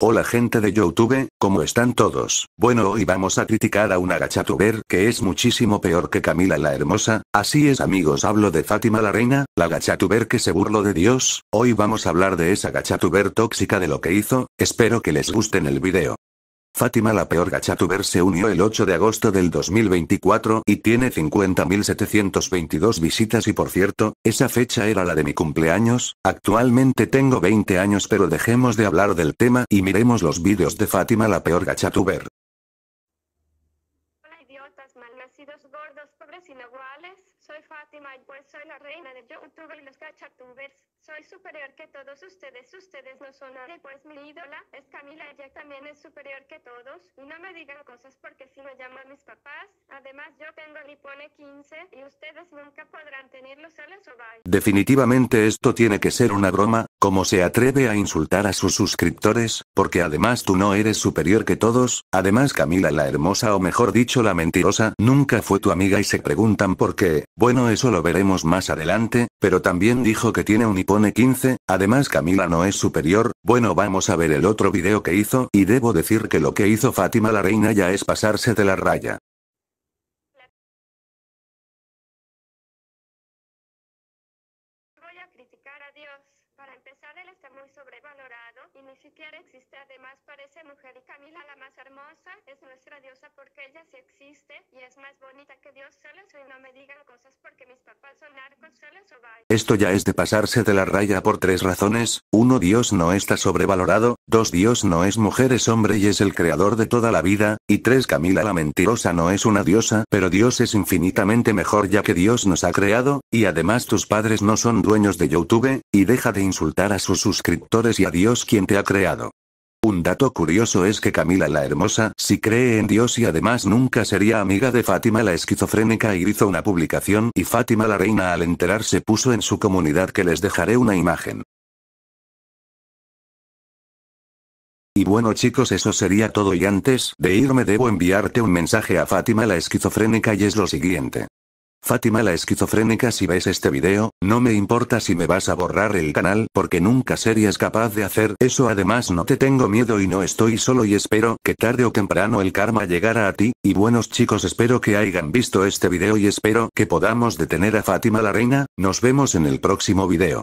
Hola gente de Youtube, ¿cómo están todos? Bueno hoy vamos a criticar a una gachatuber que es muchísimo peor que Camila la Hermosa, así es amigos hablo de Fátima la Reina, la gachatuber que se burló de Dios, hoy vamos a hablar de esa gachatuber tóxica de lo que hizo, espero que les gusten el video. Fátima la peor Gachatuber se unió el 8 de agosto del 2024 y tiene 50.722 visitas y por cierto, esa fecha era la de mi cumpleaños, actualmente tengo 20 años pero dejemos de hablar del tema y miremos los vídeos de Fátima la peor Gachatuber dos gordos, pobres, iniguales. Soy Fátima, y pues soy la reina de YouTube y los cachatubers. Soy superior que todos ustedes, ustedes no son nadie, pues mi ídola es Camila, ella también es superior que todos. Y no me digan cosas porque si me llaman mis papás. Además yo tengo el 15 y ustedes nunca podrán tenerlo, sales Definitivamente esto tiene que ser una broma, como se atreve a insultar a sus suscriptores? Porque además tú no eres superior que todos, además Camila la hermosa o mejor dicho la mentirosa nunca fue tu amiga y se preguntan por qué, bueno eso lo veremos más adelante, pero también dijo que tiene un hipone 15, además Camila no es superior, bueno vamos a ver el otro video que hizo y debo decir que lo que hizo Fátima la reina ya es pasarse de la raya. a criticar a Dios, para empezar, él está muy sobrevalorado y ni siquiera existe. Además, parece mujer y Camila la más hermosa es nuestra diosa porque ella sí existe y es más bonita que Dios. Solo soy no me digan cosas porque mis papás son narcos, solo soy. Esto ya es de pasarse de la raya por tres razones. Uno, Dios no está sobrevalorado. Dos, Dios no es mujer, es hombre y es el creador de toda la vida. Y tres, Camila la mentirosa no es una diosa, pero Dios es infinitamente mejor ya que Dios nos ha creado. Y además tus padres no son dueños de YouTube, y deja de insultar a sus suscriptores y a Dios quien te ha creado. Un dato curioso es que Camila la Hermosa si cree en Dios y además nunca sería amiga de Fátima la esquizofrénica y hizo una publicación y Fátima la Reina al enterarse puso en su comunidad que les dejaré una imagen. Y bueno chicos eso sería todo y antes de irme debo enviarte un mensaje a Fátima la esquizofrénica y es lo siguiente. Fátima la esquizofrénica si ves este video, no me importa si me vas a borrar el canal porque nunca serías capaz de hacer eso además no te tengo miedo y no estoy solo y espero que tarde o temprano el karma llegara a ti, y buenos chicos espero que hayan visto este video y espero que podamos detener a Fátima la reina, nos vemos en el próximo video.